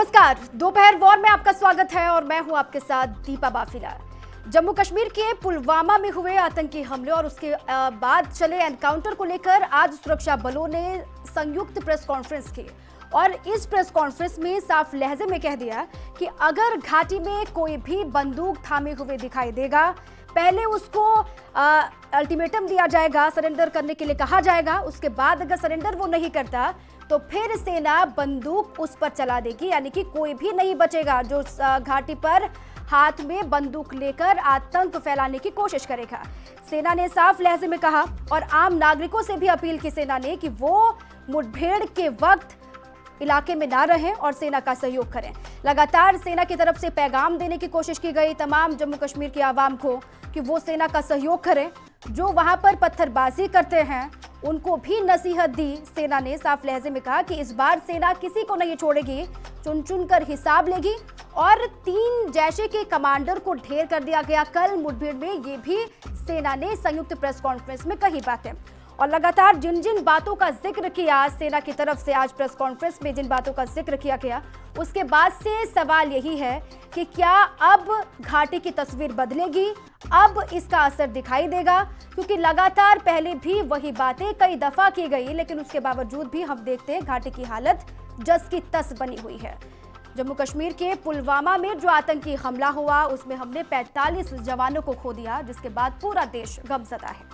नमस्कार दोपहर वॉर में आपका स्वागत है और मैं हूं आपके साथ दीपा बाफिला जम्मू कश्मीर के पुलवामा में हुए आतंकी हमले और उसके बाद चले एनकाउंटर को लेकर आज सुरक्षा बलों ने संयुक्त प्रेस कॉन्फ्रेंस की और इस प्रेस कॉन्फ्रेंस में साफ लहजे में कह दिया कि अगर घाटी में कोई भी बंदूक थामे हुए दिखाई देगा पहले उसको अल्टीमेटम दिया जाएगा सरेंडर करने के लिए कहा जाएगा उसके बाद अगर सरेंडर वो नहीं करता तो फिर सेना बंदूक उस पर चला देगी यानी कि कोई भी नहीं बचेगा जो घाटी पर हाथ में बंदूक लेकर आतंक फैलाने की कोशिश करेगा सेना ने साफ लहजे में कहा और आम नागरिकों से भी अपील की सेना ने कि वो मुठभेड़ के वक्त इलाके में ना रहें और सेना का सहयोग करें लगातार सेना की तरफ से पैगाम देने की कोशिश की गई तमाम जम्मू कश्मीर की आवाम को कि वो सेना का सहयोग करें जो वहां पर पत्थरबाजी करते हैं उनको भी नसीहत दी सेना ने साफ लहजे में कहा कि इस बार सेना किसी को नहीं छोड़ेगी चुन चुन कर हिसाब लेगी और तीन जैसे के कमांडर को ढेर कर दिया गया कल मुठभेड़ में ये भी सेना ने संयुक्त प्रेस कॉन्फ्रेंस में कही बातें और लगातार जिन जिन बातों का जिक्र किया सेना की तरफ से आज प्रेस कॉन्फ्रेंस में जिन बातों का जिक्र किया गया उसके बाद से सवाल यही है कि क्या अब घाटी की तस्वीर बदलेगी अब इसका असर दिखाई देगा क्योंकि लगातार पहले भी वही बातें कई दफा की गई लेकिन उसके बावजूद भी हम देखते हैं घाटी की हालत जस की तस बनी हुई है जम्मू कश्मीर के पुलवामा में जो आतंकी हमला हुआ उसमें हमने 45 जवानों को खो दिया जिसके बाद पूरा देश गमजदा है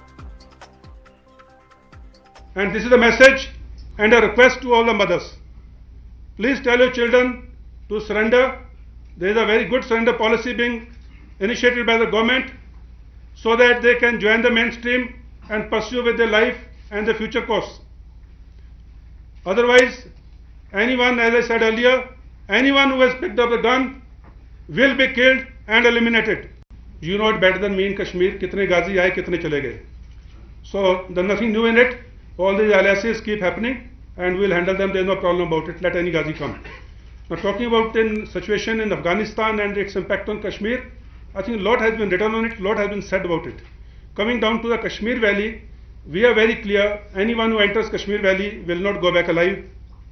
And this is a message and a request to all the mothers. Please tell your children to surrender. There is a very good surrender policy being initiated by the government so that they can join the mainstream and pursue with their life and their future course. Otherwise, anyone, as I said earlier, anyone who has picked up a gun will be killed and eliminated. You know it better than me in Kashmir, kitne ghazi aaye, kitne chale gaye. So, there's nothing new in it. All these aliases keep happening and we'll handle them. There's no problem about it. Let any Ghazi come. Now talking about the situation in Afghanistan and its impact on Kashmir, I think a lot has been written on it, a lot has been said about it. Coming down to the Kashmir Valley, we are very clear, anyone who enters Kashmir Valley will not go back alive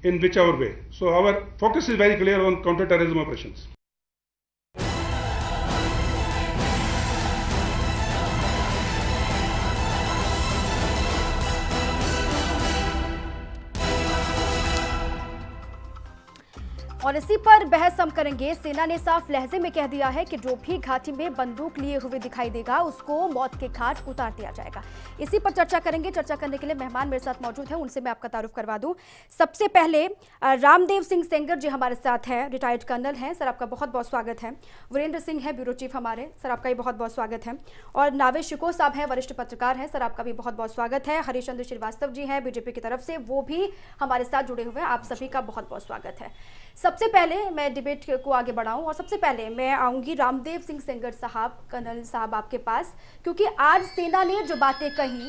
in whichever way. So our focus is very clear on counter-terrorism operations. और इसी पर बहस हम करेंगे सेना ने साफ लहजे में कह दिया है कि जो भी घाटी में बंदूक लिए हुए दिखाई देगा उसको मौत के घाट उतार दिया जाएगा इसी पर चर्चा करेंगे चर्चा करने के लिए मेहमान मेरे साथ मौजूद हैं उनसे मैं आपका तारुफ करवा दूं सबसे पहले रामदेव सिंह सेंगर जी हमारे साथ हैं रिटायर्ड कर्नल हैं सर आपका बहुत बहुत स्वागत है वीरेंद्र सिंह है ब्यूरो चीफ हमारे सर आपका भी बहुत बहुत स्वागत है और नावेश शिको साहब हैं वरिष्ठ पत्रकार हैं सर आपका भी बहुत बहुत स्वागत है चंद्र श्रीवास्तव जी हैं बीजेपी की तरफ से वो भी हमारे साथ जुड़े हुए हैं आप सभी का बहुत बहुत स्वागत है सब सबसे पहले मैं डिबेट को आगे बढ़ाऊं और सबसे पहले मैं आऊंगी रामदेव सिंह सेंगर साहब कर्नल साहब आपके पास क्योंकि आज सेना ने जो बातें कही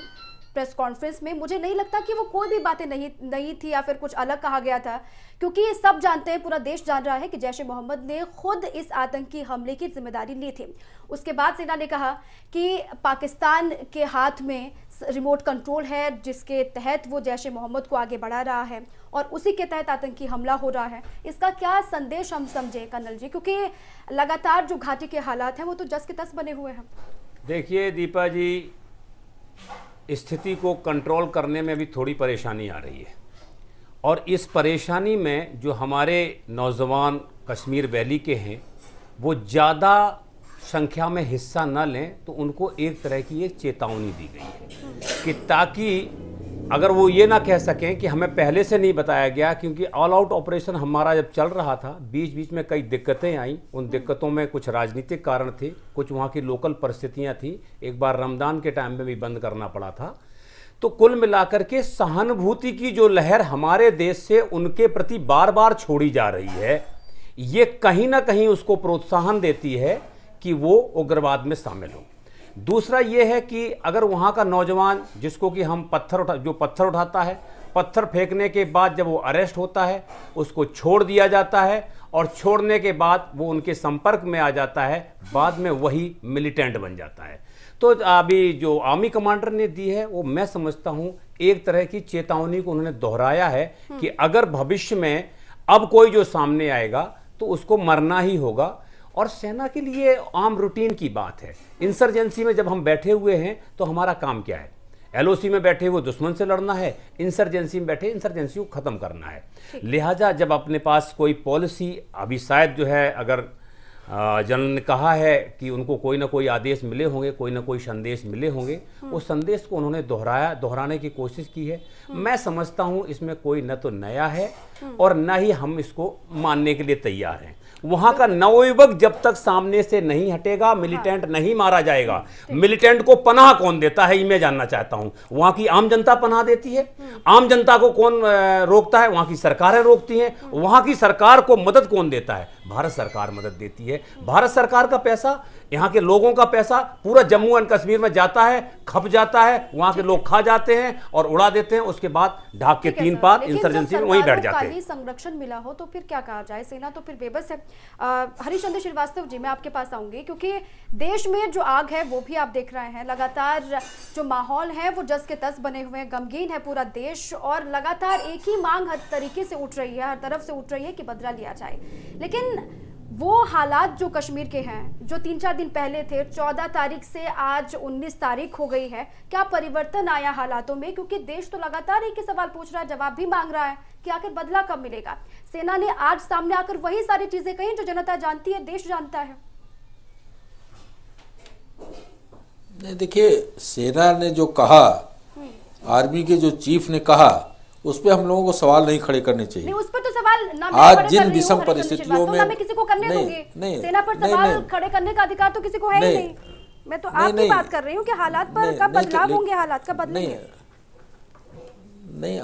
प्रेस कॉन्फ्रेंस में मुझे नहीं लगता कि वो कोई भी बातें नहीं नहीं थी या फिर कुछ अलग कहा गया था क्योंकि सब जानते हैं पूरा देश जान रहा है कि जैश ए मोहम्मद ने खुद इस आतंकी हमले की जिम्मेदारी ली थी उसके बाद सेना ने कहा कि पाकिस्तान के हाथ में रिमोट कंट्रोल है जिसके तहत वो जैश ए मोहम्मद को आगे बढ़ा रहा है और उसी के तहत आतंकी हमला हो रहा है इसका क्या संदेश हम समझें कर्नल जी क्योंकि लगातार जो घाटी के हालात हैं वो तो जस के तस बने हुए हैं देखिए दीपा जी स्थिति को कंट्रोल करने में भी थोड़ी परेशानी आ रही है और इस परेशानी में जो हमारे नौजवान कश्मीर वैली के हैं वो ज़्यादा संख्या में हिस्सा न लें तो उनको एक तरह की एक चेतावनी दी गई है कि ताकि अगर वो ये ना कह सकें कि हमें पहले से नहीं बताया गया क्योंकि ऑल आउट ऑपरेशन हमारा जब चल रहा था बीच बीच में कई दिक्कतें आईं उन दिक्कतों में कुछ राजनीतिक कारण थे कुछ वहाँ की लोकल परिस्थितियाँ थीं एक बार रमदान के टाइम में भी बंद करना पड़ा था तो कुल मिलाकर के सहानुभूति की जो लहर हमारे देश से उनके प्रति बार बार छोड़ी जा रही है ये कहीं ना कहीं उसको प्रोत्साहन देती है कि वो उग्रवाद में शामिल हों दूसरा ये है कि अगर वहाँ का नौजवान जिसको कि हम पत्थर उठा जो पत्थर उठाता है पत्थर फेंकने के बाद जब वो अरेस्ट होता है उसको छोड़ दिया जाता है और छोड़ने के बाद वो उनके संपर्क में आ जाता है बाद में वही मिलिटेंट बन जाता है तो अभी जो आर्मी कमांडर ने दी है वो मैं समझता हूँ एक तरह की चेतावनी को उन्होंने दोहराया है कि हम्म। अगर भविष्य में अब कोई जो सामने आएगा तो उसको मरना ही होगा और सेना के लिए आम रूटीन की बात है इंसर्जेंसी में जब हम बैठे हुए हैं तो हमारा काम क्या है एलओसी में बैठे हुए दुश्मन से लड़ना है इंसर्जेंसी में बैठे इंसर्जेंसी को ख़त्म करना है लिहाजा जब अपने पास कोई पॉलिसी अभी शायद जो है अगर जनरल ने कहा है कि उनको कोई ना कोई आदेश मिले होंगे कोई ना कोई संदेश मिले होंगे हम्म। उस संदेश को उन्होंने दोहराया दोहराने की कोशिश की है हम्म। मैं समझता हूँ इसमें कोई न तो नया है हम्म। और न ही हम इसको मानने के लिए तैयार हैं वहां का नवयुवक जब तक सामने से नहीं हटेगा मिलिटेंट हाँ। नहीं मारा जाएगा मिलिटेंट को पनाह कौन देता है ये मैं जानना चाहता हूं वहां की आम जनता पनाह देती है हम्म। आम जनता को कौन रोकता है वहां की सरकारें रोकती हैं हम्म। वहां की सरकार को मदद कौन देता है भारत सरकार मदद देती है भारत सरकार का पैसा यहाँ के लोगों का पैसा पूरा जम्मू एंड कश्मीर में जाता है खप जाता है वहाँ के लोग खा जाते हैं और उड़ा देते हैं उसके बाद ढाक के तीन पार इंसर्जेंसी में वहीं बैठ जाते हैं संरक्षण मिला हो तो फिर क्या कहा जाए सेना तो फिर बेबस है हरिश्चंद्र श्रीवास्तव जी मैं आपके पास आऊंगी क्योंकि देश में जो आग है वो भी आप देख रहे हैं लगातार जो माहौल है वो जस के तस बने हुए हैं गमगीन है पूरा देश और लगातार एक ही मांग हर तरीके से उठ रही है हर तरफ से उठ रही है कि बदला लिया जाए लेकिन वो हालात जो कश्मीर के हैं जो तीन चार दिन पहले थे चौदह तारीख से आज उन्नीस तारीख हो गई है क्या परिवर्तन आया हालातों में क्योंकि देश तो लगातार एक ही सवाल पूछ रहा है जवाब भी मांग रहा है कि आखिर बदला कब मिलेगा सेना ने आज सामने आकर वही सारी चीजें कही जो जनता जानती है देश जानता है देखिए सेना ने जो कहा हम्म। आर्मी के जो चीफ ने कहा उस पर हम लोगों को सवाल नहीं खड़े करने चाहिए नहीं, उस पर तो सवाल ना आज जिन विषम परिस्थितियों तो में किसी को करने नहीं, नहीं, सेना पर सवाल नहीं, खड़े करने का अधिकार तो किसी को है नहीं, नहीं। मैं तो आपकी बात कर रही हूँ कि हालात पर कब बदलाव होंगे हालात का बदलाव नहीं नहीं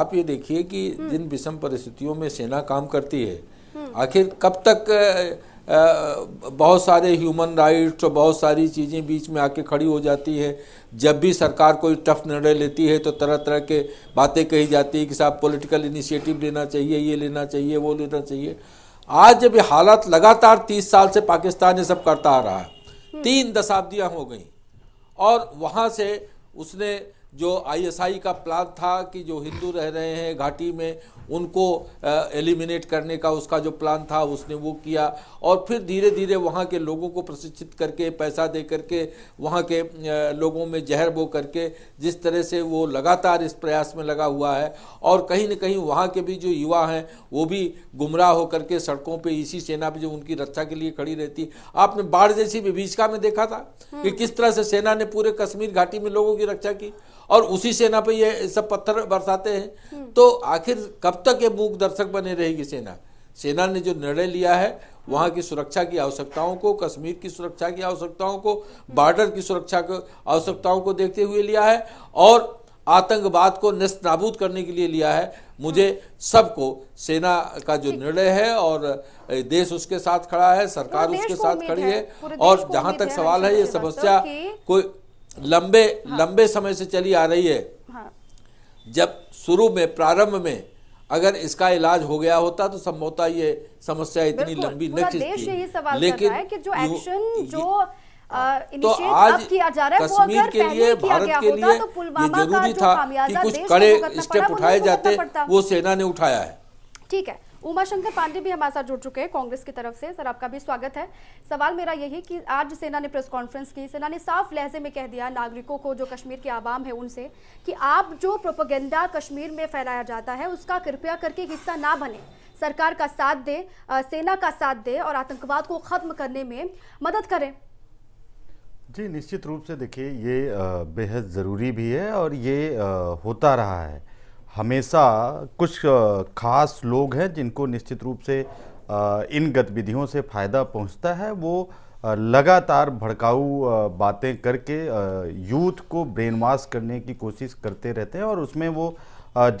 आप ये देखिए कि हम्म। जिन विषम परिस्थितियों में सेना काम करती है हम्म। आखिर कब तक बहुत सारे ह्यूमन राइट्स और बहुत सारी चीज़ें बीच में आके खड़ी हो जाती है जब भी सरकार कोई टफ निर्णय लेती है तो तरह तरह के बातें कही जाती है कि साहब पॉलिटिकल इनिशिएटिव लेना चाहिए ये लेना चाहिए वो लेना चाहिए आज जब ये हालात लगातार तीस साल से पाकिस्तान ये सब करता आ रहा है हम्म। तीन दशाब्दियाँ हो गई और वहाँ से उसने जो आईएसआई का प्लान था कि जो हिंदू रह रहे हैं घाटी में उनको एलिमिनेट करने का उसका जो प्लान था उसने वो किया और फिर धीरे धीरे वहाँ के लोगों को प्रशिक्षित करके पैसा दे करके वहाँ के लोगों में जहर बो करके जिस तरह से वो लगातार इस प्रयास में लगा हुआ है और कहीं ना कहीं वहाँ के भी जो युवा हैं वो भी गुमराह होकर के सड़कों पर इसी सेना पर जो उनकी रक्षा के लिए खड़ी रहती आपने बाढ़ जैसी विभीषिका में देखा था कि हाँ। किस तरह से सेना ने पूरे कश्मीर घाटी में लोगों की रक्षा की और उसी सेना पे ये सब पत्थर बरसाते हैं हाँ। तो आखिर कब तक ये मूक दर्शक बने रहेगी सेना सेना ने जो निर्णय लिया है वहाँ की सुरक्षा की आवश्यकताओं को कश्मीर की सुरक्षा की आवश्यकताओं को बॉर्डर की सुरक्षा की आवश्यकताओं को देखते हुए लिया है और आतंकवाद को नष्ट करने के लिए लिया है मुझे सबको सेना का जो निर्णय है और देश उसके साथ खड़ा है सरकार उसके साथ खड़ी है और जहां तक सवाल है ये समस्या कोई लंबे हाँ। लंबे समय से चली आ रही है हाँ। जब शुरू में प्रारंभ में अगर इसका इलाज हो गया होता तो संभवतः ये समस्या इतनी लंबी न खिंचती लेकिन कि जो एक्शन जो हाँ, आ, तो आज किया जा रहा है कश्मीर के लिए भारत के लिए तो जरूरी था कि कुछ कड़े स्टेप उठाए जाते वो सेना ने उठाया है ठीक है उमाशंकर पांडे भी हमारे साथ जुड़ चुके हैं कांग्रेस की तरफ से सर आपका भी स्वागत है सवाल मेरा यही कि आज सेना ने प्रेस कॉन्फ्रेंस की सेना ने साफ लहजे में कह दिया नागरिकों को जो कश्मीर की आवाम है उनसे कि आप जो प्रोपोगेंडा कश्मीर में फैलाया जाता है उसका कृपया करके हिस्सा ना बने सरकार का साथ दे सेना का साथ दे और आतंकवाद को ख़त्म करने में मदद करें जी निश्चित रूप से देखिए ये बेहद ज़रूरी भी है और ये होता रहा है हमेशा कुछ खास लोग हैं जिनको निश्चित रूप से इन गतिविधियों से फ़ायदा पहुंचता है वो लगातार भड़काऊ बातें करके यूथ को ब्रेन वॉश करने की कोशिश करते रहते हैं और उसमें वो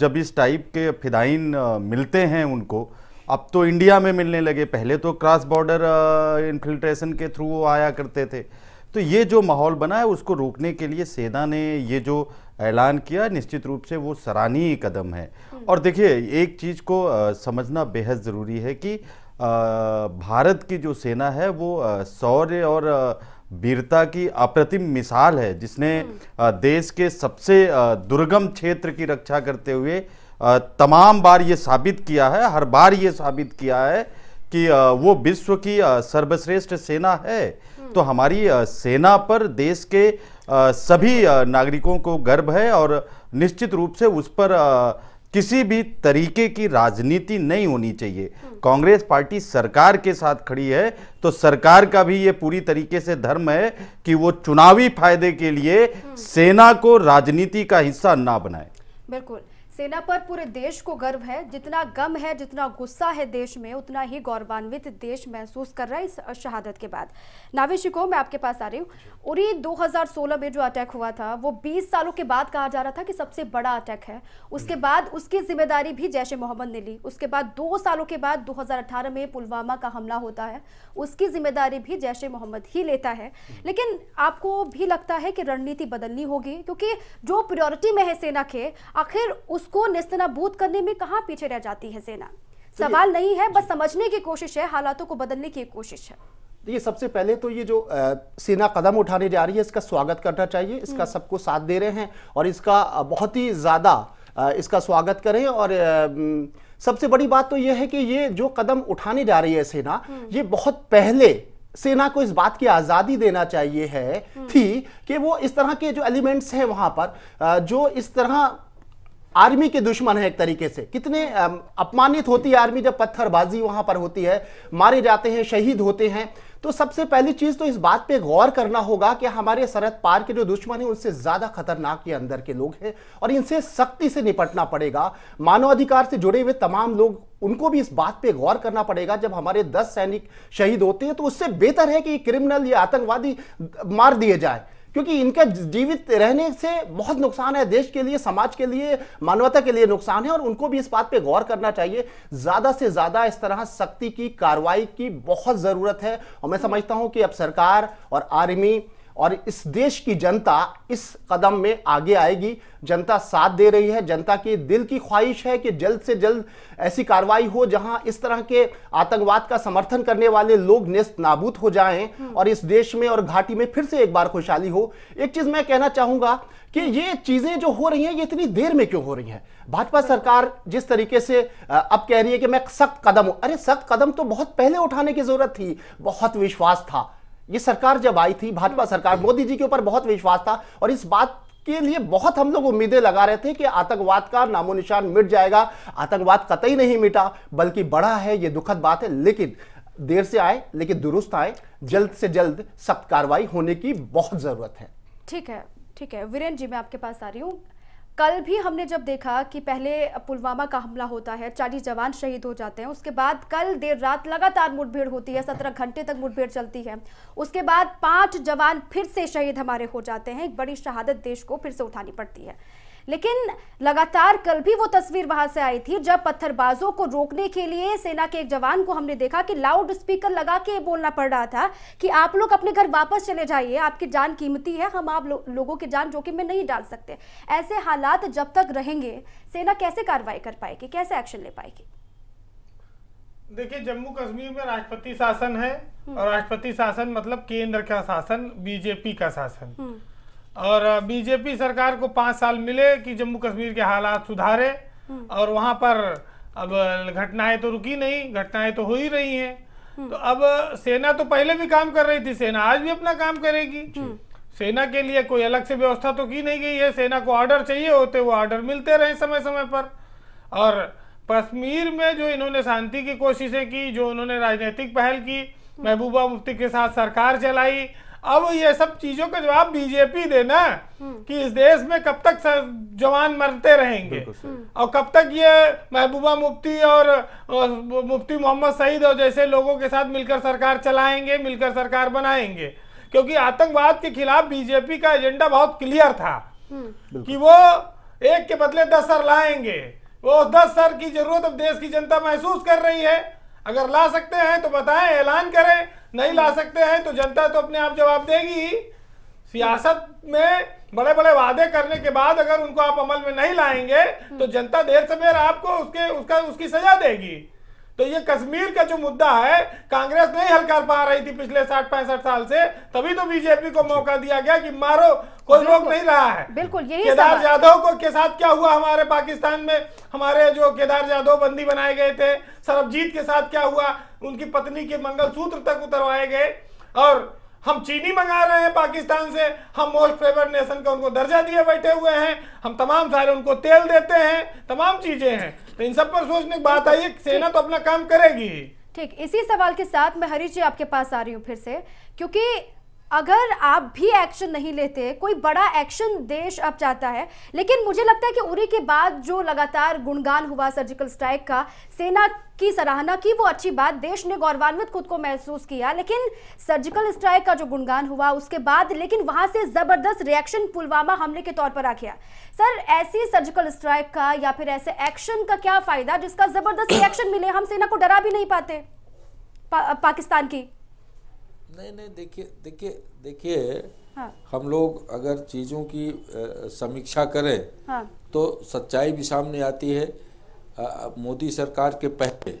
जब इस टाइप के फिदाइन मिलते हैं उनको अब तो इंडिया में मिलने लगे पहले तो क्रॉस बॉर्डर इन्फिल्ट्रेशन के थ्रू आया करते थे तो ये जो माहौल बना है उसको रोकने के लिए सेना ने ये जो ऐलान किया निश्चित रूप से वो सराहनीय कदम है और देखिए एक चीज़ को समझना बेहद ज़रूरी है कि भारत की जो सेना है वो शौर्य और वीरता की अप्रतिम मिसाल है जिसने देश के सबसे दुर्गम क्षेत्र की रक्षा करते हुए तमाम बार ये साबित किया है हर बार ये साबित किया है कि वो विश्व की सर्वश्रेष्ठ सेना है तो हमारी सेना पर देश के सभी नागरिकों को गर्व है और निश्चित रूप से उस पर किसी भी तरीके की राजनीति नहीं होनी चाहिए हम्म। कांग्रेस पार्टी सरकार के साथ खड़ी है तो सरकार का भी ये पूरी तरीके से धर्म है कि वो चुनावी फायदे के लिए हम्म। सेना को राजनीति का हिस्सा ना बनाए बिल्कुल सेना पर पूरे देश को गर्व है जितना गम है जितना गुस्सा है देश में उतना ही गौरवान्वित देश महसूस कर रहा है इस शहादत के बाद नाविशिको मैं आपके पास आ रही हूँ उरी 2016 में जो अटैक हुआ था वो 20 सालों के बाद कहा जा रहा था कि सबसे बड़ा अटैक है उसके बाद उसकी जिम्मेदारी भी जैश मोहम्मद ने ली उसके बाद दो सालों के बाद दो में पुलवामा का हमला होता है उसकी जिम्मेदारी भी जैश मोहम्मद ही लेता है लेकिन आपको भी लगता है कि रणनीति बदलनी होगी क्योंकि जो प्रियोरिटी में है सेना के आखिर उस उसको निस्तनाबूद करने में कहा पीछे रह जाती है सेना सवाल नहीं है बस समझने की कोशिश है हालातों को बदलने की कोशिश है ये सबसे पहले तो ये जो आ, सेना कदम उठाने जा रही है इसका स्वागत करना चाहिए इसका हम्म। सबको साथ दे रहे हैं और इसका बहुत ही ज़्यादा इसका स्वागत करें और आ, सबसे बड़ी बात तो ये है कि ये जो कदम उठाने जा रही है सेना हम्म। ये बहुत पहले सेना को इस बात की आज़ादी देना चाहिए है हम्म। थी कि वो इस तरह के जो एलिमेंट्स हैं वहां पर जो इस तरह आर्मी के दुश्मन है एक तरीके से कितने अपमानित होती है आर्मी जब पत्थरबाजी वहां पर होती है मारे जाते हैं शहीद होते हैं तो सबसे पहली चीज तो इस बात पे गौर करना होगा कि हमारे सरहद पार के जो दुश्मन है उनसे ज्यादा खतरनाक ये अंदर के लोग हैं और इनसे सख्ती से निपटना पड़ेगा मानवाधिकार से जुड़े हुए तमाम लोग उनको भी इस बात पे गौर करना पड़ेगा जब हमारे दस सैनिक शहीद होते हैं तो उससे बेहतर है कि क्रिमिनल या आतंकवादी मार दिए जाए क्योंकि इनका जीवित रहने से बहुत नुकसान है देश के लिए समाज के लिए मानवता के लिए नुकसान है और उनको भी इस बात पे गौर करना चाहिए ज़्यादा से ज़्यादा इस तरह सख्ती की कार्रवाई की बहुत ज़रूरत है और मैं समझता हूँ कि अब सरकार और आर्मी और इस देश की जनता इस कदम में आगे आएगी जनता साथ दे रही है जनता की दिल की ख्वाहिश है कि जल्द से जल्द ऐसी कार्रवाई हो जहां इस तरह के आतंकवाद का समर्थन करने वाले लोग नेस्त नाबूद हो जाएं और इस देश में और घाटी में फिर से एक बार खुशहाली हो एक चीज मैं कहना चाहूंगा कि ये चीजें जो हो रही हैं ये इतनी देर में क्यों हो रही हैं भाजपा सरकार जिस तरीके से अब कह रही है कि मैं सख्त कदम अरे सख्त कदम तो बहुत पहले उठाने की जरूरत थी बहुत विश्वास था ये सरकार जब आई थी भाजपा सरकार मोदी जी के ऊपर बहुत विश्वास था और इस बात के लिए बहुत हम लोग उम्मीदें लगा रहे थे कि आतंकवाद का नामो निशान मिट जाएगा आतंकवाद कतई नहीं मिटा बल्कि बढ़ा है ये दुखद बात है लेकिन देर से आए लेकिन दुरुस्त आए जल्द से जल्द सख्त कार्रवाई होने की बहुत जरूरत है ठीक है ठीक है वीरेन जी मैं आपके पास आ रही हूँ कल भी हमने जब देखा कि पहले पुलवामा का हमला होता है चालीस जवान शहीद हो जाते हैं उसके बाद कल देर रात लगातार मुठभेड़ होती है सत्रह घंटे तक मुठभेड़ चलती है उसके बाद पांच जवान फिर से शहीद हमारे हो जाते हैं एक बड़ी शहादत देश को फिर से उठानी पड़ती है लेकिन लगातार कल भी वो तस्वीर वहां से आई थी जब पत्थरबाजों को रोकने के लिए सेना के एक जवान को हमने देखा कि लाउड स्पीकर लगा के बोलना पड़ रहा था कि आप लोग अपने घर वापस चले जाइए आपकी जान कीमती है हम आप लो, लोगों की जान जोखिम में नहीं डाल सकते ऐसे हालात जब तक रहेंगे सेना कैसे कार्रवाई कर पाएगी कैसे एक्शन ले पाएगी देखिए जम्मू कश्मीर में राष्ट्रपति शासन है हम्म। और राष्ट्रपति शासन मतलब केंद्र का शासन बीजेपी का शासन हम्म। और बीजेपी सरकार को पांच साल मिले कि जम्मू कश्मीर के हालात सुधारे हम्म। और वहां पर अब घटनाएं तो रुकी नहीं घटनाएं तो हो ही रही हैं हम्म। तो अब सेना तो पहले भी काम कर रही थी सेना आज भी अपना काम करेगी सेना के लिए कोई अलग से व्यवस्था तो की नहीं गई है सेना को ऑर्डर चाहिए होते वो ऑर्डर मिलते रहे समय समय पर और कश्मीर में जो इन्होंने शांति की कोशिशें की जो उन्होंने राजनीतिक पहल की हम्म। महबूबा मुफ्ती के साथ सरकार चलाई अब ये सब चीजों का जवाब बीजेपी देना हम्म। कि इस देश में कब तक जवान मरते रहेंगे हम्म। और कब तक ये महबूबा मुफ्ती और मुफ्ती मोहम्मद सईद और जैसे लोगों के साथ मिलकर सरकार चलाएंगे मिलकर सरकार बनाएंगे क्योंकि आतंकवाद के खिलाफ बीजेपी का एजेंडा बहुत क्लियर था हम्म। कि वो एक के बदले दस सर लाएंगे वो दस सर की जरूरत अब देश की जनता महसूस कर रही है अगर ला सकते हैं तो बताएं ऐलान करें नहीं ला हम्म। सकते हैं तो जनता तो अपने आप जवाब देगी सियासत में बड़े बड़े वादे करने के बाद अगर उनको आप अमल में नहीं लाएंगे तो हम्म। जनता देर सवेर आपको उसके उसका उसकी सजा देगी तो ये कश्मीर का जो मुद्दा है कांग्रेस नहीं हल कर पा रही थी पिछले साठ पैंसठ साल से तभी तो बीजेपी को मौका दिया गया कि मारो कोई रोक नहीं रहा है बिल्कुल यही केदार यादव को के साथ क्या हुआ हमारे पाकिस्तान में हमारे जो केदार यादव बंदी बनाए गए थे सरबजीत के साथ क्या हुआ उनकी पत्नी के मंगलसूत्र तक उतरवाए गए और हम चीनी मंगा रहे हैं पाकिस्तान से हम मोस्ट फेवर नेशन का उनको दर्जा दिए बैठे हुए हैं हम तमाम सारे उनको तेल देते हैं तमाम चीजें हैं तो इन सब पर सोचने की बात आई सेना तो अपना काम करेगी ठीक इसी सवाल के साथ मैं हरीश जी आपके पास आ रही हूँ फिर से क्योंकि अगर आप भी एक्शन नहीं लेते कोई बड़ा एक्शन देश अब चाहता है लेकिन मुझे लगता है कि उरी के बाद जो लगातार गुणगान हुआ सर्जिकल स्ट्राइक का सेना की सराहना की वो अच्छी बात देश ने गौरवान्वित खुद को महसूस किया लेकिन सर्जिकल स्ट्राइक का जो गुणगान हुआ उसके बाद लेकिन वहां से जबरदस्त रिएक्शन पुलवामा हमले के तौर पर आ गया सर ऐसी सर्जिकल स्ट्राइक का या फिर ऐसे एक्शन का क्या फायदा जिसका जबरदस्त रिएक्शन मिले हम सेना को डरा भी नहीं पाते पा, पाकिस्तान की नहीं नहीं देखिए देखिए देखिए हाँ। हम लोग अगर चीज़ों की समीक्षा करें हाँ। तो सच्चाई भी सामने आती है मोदी सरकार के पहले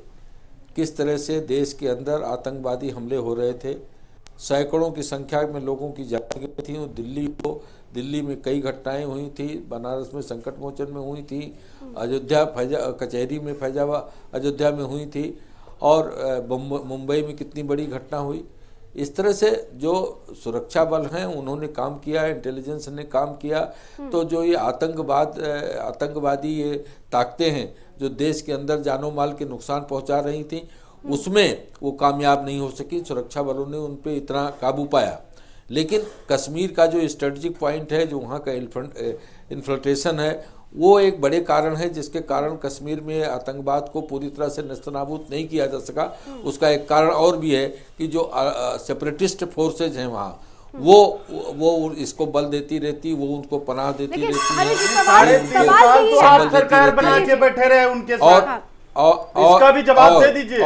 किस तरह से देश के अंदर आतंकवादी हमले हो रहे थे सैकड़ों की संख्या में लोगों की जान गई थी दिल्ली को दिल्ली में कई घटनाएं हुई थी बनारस में संकट मोचन में हुई थी हम्म। अयोध्या फैजा कचहरी में फैजावा अयोध्या में हुई थी और मुंबई में कितनी बड़ी घटना हुई इस तरह से जो सुरक्षा बल हैं उन्होंने काम किया इंटेलिजेंस ने काम किया हम्म। तो जो ये आतंकवाद आतंकवादी ये ताकतें हैं जो देश के अंदर जानो माल के नुकसान पहुंचा रही थी हम्म। उसमें वो कामयाब नहीं हो सकी सुरक्षा बलों ने उन पर इतना काबू पाया लेकिन कश्मीर का जो स्ट्रेटजिक पॉइंट है जो वहाँ का इन्फल्ट्रेशन है वो एक बड़े कारण है जिसके कारण कश्मीर में आतंकवाद को पूरी तरह से नस्तनाबूत नहीं किया जा सका हम्म। उसका एक कारण और भी है कि जो सेपरेटिस्ट फोर्सेज हैं वहाँ हम्म। वो वो इसको बल देती रहती वो उनको पनाह देती रहती तो है सरकार बना के और, इसका भी जवाब दे दीजिए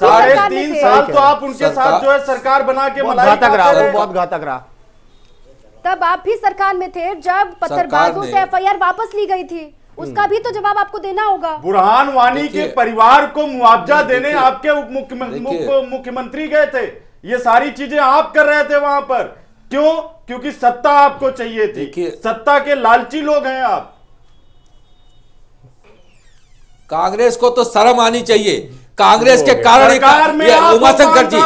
साढ़े तीन साल तो आप उनके साथ जो है सरकार बना के बहुत घातक रहा तब आप भी सरकार में थे जब पत्थरबाजों से एफआईआर वापस ली गई थी उसका हम्म। भी तो जवाब आपको देना होगा बुरहान वानी के परिवार को मुआवजा देने आपके उप मुख्यमंत्री गए थे ये सारी चीजें आप कर रहे थे वहां पर क्यों क्योंकि सत्ता आपको चाहिए थी सत्ता के लालची लोग हैं आप कांग्रेस को तो शर्म आनी चाहिए कांग्रेस के कारण उमाशंकर जी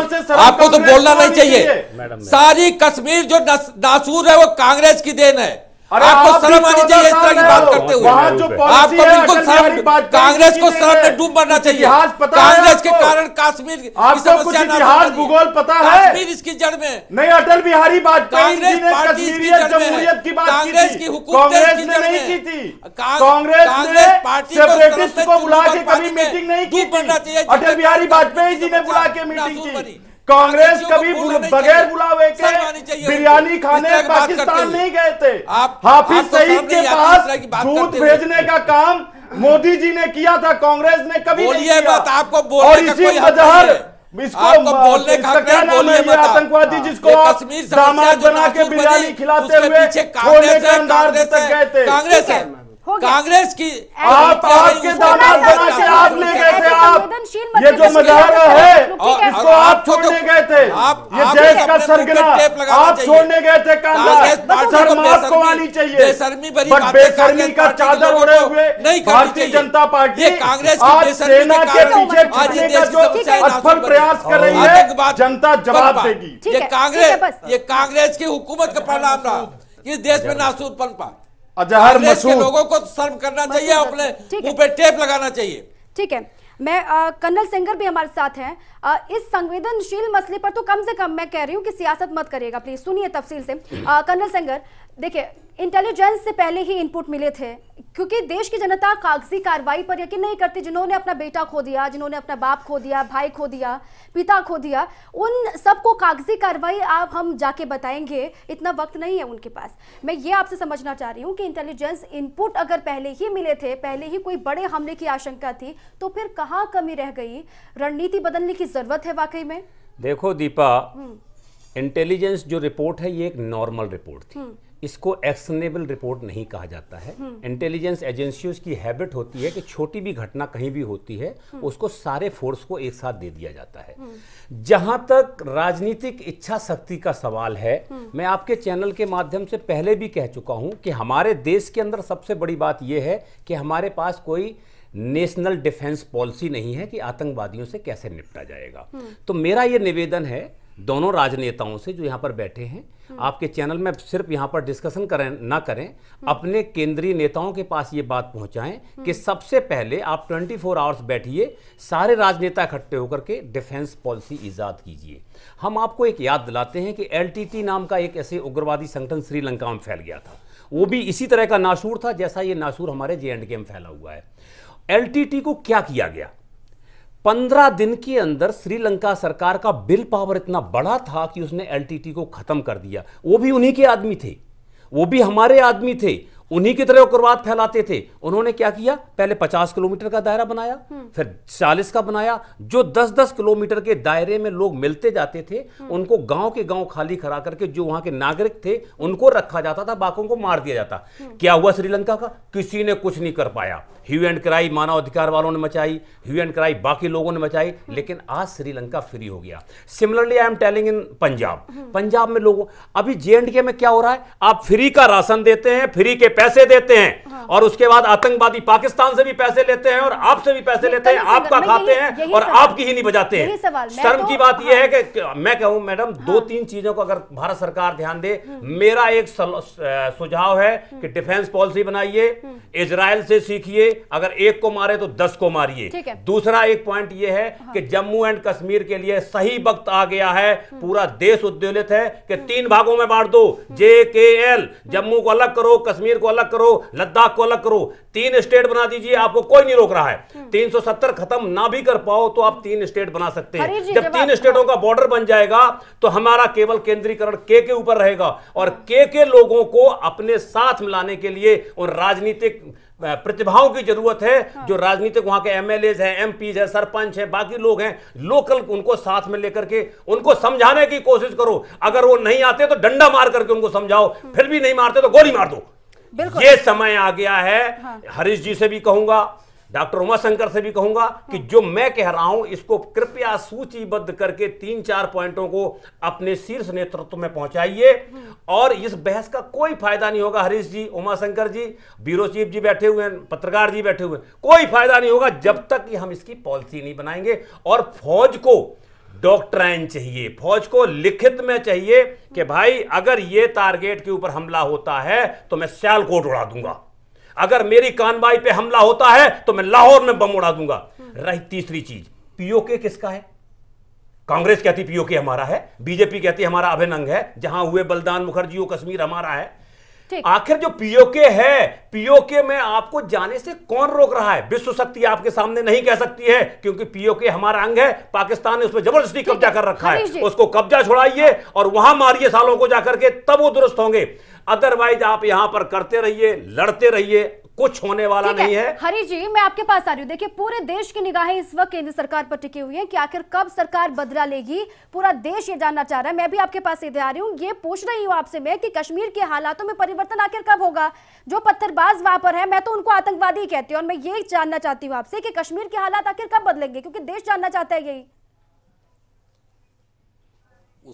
आपको तो बोलना नहीं चाहिए सारी कश्मीर जो नासूर है वो कांग्रेस की देन है आपको शर्म आनी चाहिए इस तरह की बात करते हुए आपको बिल्कुल शर्म कांग्रेस को शर्म में डूब मरना चाहिए कांग्रेस के कारण कश्मीर इतिहास भूगोल पता है कश्मीर इसकी जड़ में नहीं अटल बिहारी बात कांग्रेस पार्टी की जमहूरियत की बात कांग्रेस की हुकूमत ने नहीं की थी कांग्रेस ने पार्टी को बुला के कभी मीटिंग नहीं की अटल बिहारी वाजपेयी जी ने बुला के मीटिंग की कांग्रेस कभी बगैर बुलावे के बिरयानी खाने पाकिस्तान नहीं गए थे हाफिज तो सईद के पास दूध भेजने का काम मोदी जी ने किया था कांग्रेस ने कभी नहीं किया बात आपको बोलने और इसी अजहर इसको बोलने का क्या नाम है ये आतंकवादी हाँ, जिसको आप दामाद बना के बिरयानी खिलाते हुए छोड़ने अंदाज देते गए थे कांग्रेस है कांग्रेस की आप आपके ये तो जो मजारा है इसको आप छोड़ने गए थे आप ये देश का सरगना आप छोड़ने गए थे को आनी चाहिए बट बेसर्मी का चादर उड़े हुए भारतीय जनता पार्टी आज सेना के पीछे छुपने का जो असफल प्रयास कर रही है जनता जवाब देगी ये कांग्रेस ये कांग्रेस की हुकूमत का परिणाम रहा इस देश में नासूद पन पा अजहर मसूद लोगों को शर्म करना चाहिए अपने मुंह पे टेप लगाना चाहिए ठीक है मैं कर्नल सेंगर भी हमारे साथ हैं इस संवेदनशील मसले पर तो कम से कम मैं कह रही हूँ कि सियासत मत करिएगा प्लीज सुनिए तफसील से कर्नल सेंगर देखिए इंटेलिजेंस से पहले ही इनपुट मिले थे क्योंकि देश की जनता कागजी कार्रवाई पर यकीन नहीं करती जिन्होंने अपना बेटा खो दिया जिन्होंने अपना बाप खो दिया भाई खो दिया पिता खो दिया उन सबको कागजी कार्रवाई आप हम जाके बताएंगे इतना वक्त नहीं है उनके पास मैं ये आपसे समझना चाह रही हूँ कि इंटेलिजेंस इनपुट अगर पहले ही मिले थे पहले ही कोई बड़े हमले की आशंका थी तो फिर कहाँ कमी रह गई रणनीति बदलने की ज़रूरत है वाकई में देखो दीपा इंटेलिजेंस हम्म। जो रिपोर्ट है ये एक नॉर्मल रिपोर्ट थी हम्म। इसको एक्शनेबल रिपोर्ट नहीं कहा जाता है इंटेलिजेंस हम्म। एजेंसियों की हैबिट होती है कि छोटी भी घटना कहीं भी होती है हम्म। उसको सारे फोर्स को एक साथ दे दिया जाता है हम्म। जहां तक राजनीतिक इच्छा शक्ति का सवाल है मैं आपके चैनल के माध्यम से पहले भी कह चुका हूं कि हमारे देश के अंदर सबसे बड़ी बात यह है कि हमारे पास कोई नेशनल डिफेंस पॉलिसी नहीं है कि आतंकवादियों से कैसे निपटा जाएगा तो मेरा यह निवेदन है दोनों राजनेताओं से जो यहाँ पर बैठे हैं हम्म। आपके चैनल में सिर्फ यहाँ पर डिस्कशन करें ना करें हम्म। अपने केंद्रीय नेताओं के पास ये बात पहुँचाएं हम्म। कि सबसे पहले आप 24 फोर आवर्स बैठिए सारे राजनेता इकट्ठे होकर के डिफेंस पॉलिसी ईजाद कीजिए हम आपको एक याद दिलाते हैं कि एल नाम का एक ऐसे उग्रवादी संगठन श्रीलंका में फैल गया था वो भी इसी तरह का नासूर था जैसा ये नासूर हमारे जे एंड के में फैला हुआ है एल को क्या किया गया पंद्रह दिन के अंदर श्रीलंका सरकार का बिल पावर इतना बड़ा था कि उसने एलटीटी को खत्म कर दिया वो भी उन्हीं के आदमी थे वो भी हमारे आदमी थे उन्हीं की तरह उग्रवाद फैलाते थे उन्होंने क्या किया पहले 50 किलोमीटर का दायरा बनाया हम्म। फिर 40 का बनाया जो 10-10 किलोमीटर के दायरे में लोग मिलते जाते थे हम्म। उनको गांव के गांव खाली करा करके जो वहां के नागरिक थे उनको रखा जाता था बाकों को मार दिया जाता हम्म। क्या हुआ श्रीलंका का किसी ने कुछ नहीं कर पाया ह्यू एंड क्राई मानवाधिकार वालों ने मचाई ह्यू एंड क्राई बाकी लोगों ने मचाई लेकिन आज श्रीलंका फ्री हो गया similarly I am telling in Punjab Punjab में लोगों अभी जे में क्या हो रहा है आप फ्री का राशन देते हैं फ्री के पैसे देते हैं हाँ। और उसके बाद आतंकवादी पाकिस्तान से भी पैसे लेते हैं और हाँ। आपसे भी पैसे लेते हैं आपका खाते हैं और आपकी ही नहीं बजाते हैं शर्म तो- की बात यह है हाँ। कि मैं कहूं मैडम दो तीन चीजों को अगर भारत सरकार ध्यान दे हम्म। मेरा एक सुझाव है हम्म। कि डिफेंस पॉलिसी बनाइए हम्म। इसराइल से सीखिए अगर एक को मारे तो दस को मारिए दूसरा एक पॉइंट यह है कि जम्मू एंड कश्मीर के लिए सही वक्त आ गया है पूरा देश उद्वेलित है कि तीन भागों में बांट दो जे के एल जम्मू को अलग करो कश्मीर को को अलग करो लद्दाख को अलग करो तीन स्टेट बना दीजिए आपको कोई नहीं रोक रहा है 370 हम्म। खत्म ना भी कर पाओ तो आप तीन स्टेट बना सकते हैं जब तीन स्टेटों का बॉर्डर बन जाएगा तो हमारा केवल केंद्रीकरण के के ऊपर रहेगा और के के लोगों को अपने साथ मिलाने के लिए और राजनीतिक प्रतिभाओं की जरूरत है हाँ। जो राजनीतिक वहां के एमएलए हैं एमपीज हैं सरपंच हैं बाकी लोग हैं लोकल उनको साथ में लेकर के उनको समझाने की कोशिश करो अगर वो नहीं आते तो डंडा मार करके उनको समझाओ हाँ। फिर भी नहीं मारते तो गोली मार दो ये समय आ गया है हाँ। हरीश जी से भी कहूंगा डॉक्टर उमाशंकर से भी कहूंगा कि हाँ। जो मैं कह रहा हूं इसको कृपया सूचीबद्ध करके तीन चार पॉइंटों को अपने शीर्ष नेतृत्व में पहुंचाइए हाँ। और इस बहस का कोई फायदा नहीं होगा हरीश जी उमाशंकर जी ब्यूरो चीफ जी बैठे हुए हैं पत्रकार जी बैठे हुए हैं कोई फायदा नहीं होगा जब तक कि हम इसकी पॉलिसी नहीं बनाएंगे और फौज को डॉक्ट्राइन चाहिए फौज को लिखित में चाहिए कि भाई अगर ये टारगेट के ऊपर हमला होता है तो मैं सियालकोट उड़ा दूंगा अगर मेरी कानबाई पे हमला होता है तो मैं लाहौर में बम उड़ा दूंगा रही तीसरी चीज पीओके किसका है कांग्रेस कहती पीओके हमारा है बीजेपी कहती हमारा अभिनंग है जहां हुए बलदान मुखर्जी कश्मीर हमारा है आखिर जो पीओके है पीओके में आपको जाने से कौन रोक रहा है विश्व शक्ति आपके सामने नहीं कह सकती है क्योंकि पीओके हमारा अंग है पाकिस्तान ने उसमें जबरदस्ती कब्जा कर रखा है उसको कब्जा छोड़ाइए और वहां मारिए सालों को जाकर के तब वो दुरुस्त होंगे अदरवाइज आप यहां पर करते रहिए लड़ते रहिए कुछ होने वाला नहीं है, है। हरी जी मैं आपके पास आ रही हूँ देखिए पूरे देश की निगाहें इस वक्त केंद्र सरकार पर टिकी हुई हैं कि आखिर कब सरकार बदला लेगी पूरा देश ये जानना चाह रहा है मैं भी आपके पास सीधे आ रही हूँ ये पूछ रही हूँ आपसे मैं कि कश्मीर के हालातों में परिवर्तन आखिर कब होगा जो पत्थरबाज वहां पर है मैं तो उनको आतंकवादी कहती हूँ और मैं ये जानना चाहती हूँ आपसे कि कश्मीर के हालात आखिर कब बदलेंगे क्योंकि देश जानना चाहता है यही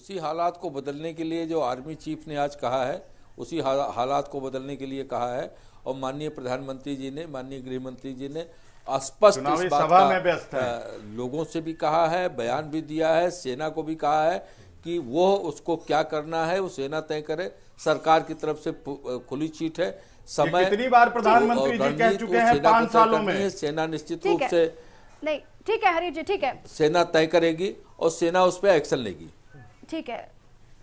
उसी हालात को बदलने के लिए जो आर्मी चीफ ने आज कहा है उसी हालात को बदलने के लिए कहा है और माननीय प्रधानमंत्री जी ने माननीय गृह मंत्री जी ने स्पष्ट सभा में व्यस्त है लोगों से भी कहा है बयान भी दिया है सेना को भी कहा है कि वो उसको क्या करना है वो सेना तय करे सरकार की तरफ से खुली चीट है समय कितनी बार प्रधानमंत्री जी कह चुके हैं पांच सालों में सेना निश्चित रूप से नहीं ठीक है हरी जी ठीक है सेना तय करेगी और सेना उस पर एक्शन लेगी ठीक है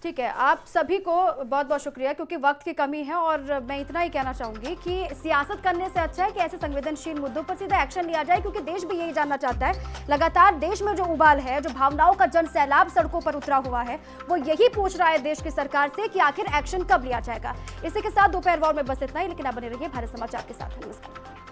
ठीक है आप सभी को बहुत बहुत शुक्रिया क्योंकि वक्त की कमी है और मैं इतना ही कहना चाहूंगी कि सियासत करने से अच्छा है कि ऐसे संवेदनशील मुद्दों पर सीधा एक्शन लिया जाए क्योंकि देश भी यही जानना चाहता है लगातार देश में जो उबाल है जो भावनाओं का जन सैलाब सड़कों पर उतरा हुआ है वो यही पूछ रहा है देश की सरकार से कि आखिर एक्शन कब लिया जाएगा इसी के साथ दोपहर वॉर में बस इतना ही लेकिन आप बने रहिए भारत समाचार के साथ नमस्कार